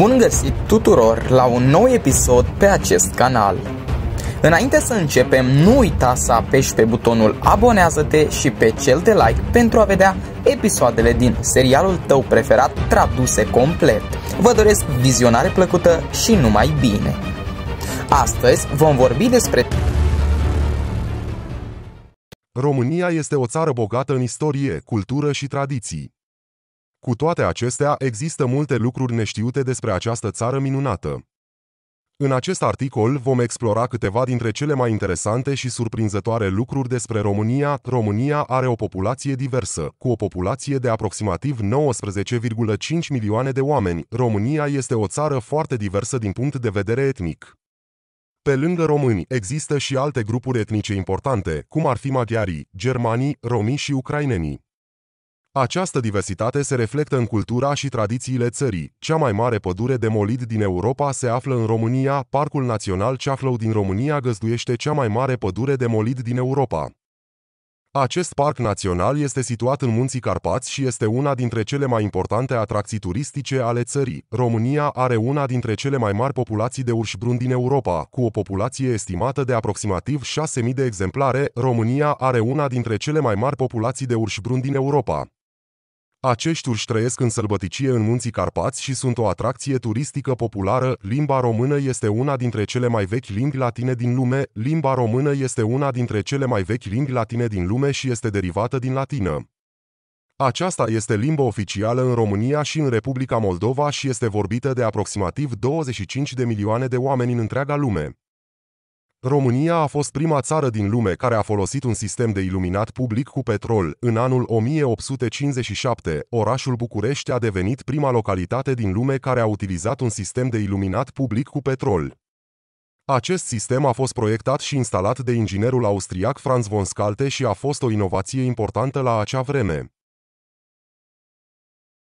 Bun găsit tuturor la un nou episod pe acest canal. Înainte să începem, nu uita să apeși pe butonul abonează-te și pe cel de like pentru a vedea episoadele din serialul tău preferat traduse complet. Vă doresc vizionare plăcută și numai bine! Astăzi vom vorbi despre România este o țară bogată în istorie, cultură și tradiții. Cu toate acestea, există multe lucruri neștiute despre această țară minunată. În acest articol vom explora câteva dintre cele mai interesante și surprinzătoare lucruri despre România. România are o populație diversă, cu o populație de aproximativ 19,5 milioane de oameni. România este o țară foarte diversă din punct de vedere etnic. Pe lângă români, există și alte grupuri etnice importante, cum ar fi maghiarii, germanii, romii și ucrainenii. Această diversitate se reflectă în cultura și tradițiile țării. Cea mai mare pădure demolit din Europa se află în România, Parcul Național Ceaflău din România găzduiește cea mai mare pădure demolit din Europa. Acest parc național este situat în munții Carpați și este una dintre cele mai importante atracții turistice ale țării. România are una dintre cele mai mari populații de urși brun din Europa, cu o populație estimată de aproximativ 6.000 de exemplare. România are una dintre cele mai mari populații de urși brun din Europa. Acești urși trăiesc în sălbăticie în munții Carpați și sunt o atracție turistică populară. Limba română este una dintre cele mai vechi limbi latine din lume. Limba română este una dintre cele mai vechi limbi latine din lume și este derivată din latină. Aceasta este limba oficială în România și în Republica Moldova și este vorbită de aproximativ 25 de milioane de oameni în întreaga lume. România a fost prima țară din lume care a folosit un sistem de iluminat public cu petrol. În anul 1857, orașul București a devenit prima localitate din lume care a utilizat un sistem de iluminat public cu petrol. Acest sistem a fost proiectat și instalat de inginerul austriac Franz von Scalte și a fost o inovație importantă la acea vreme.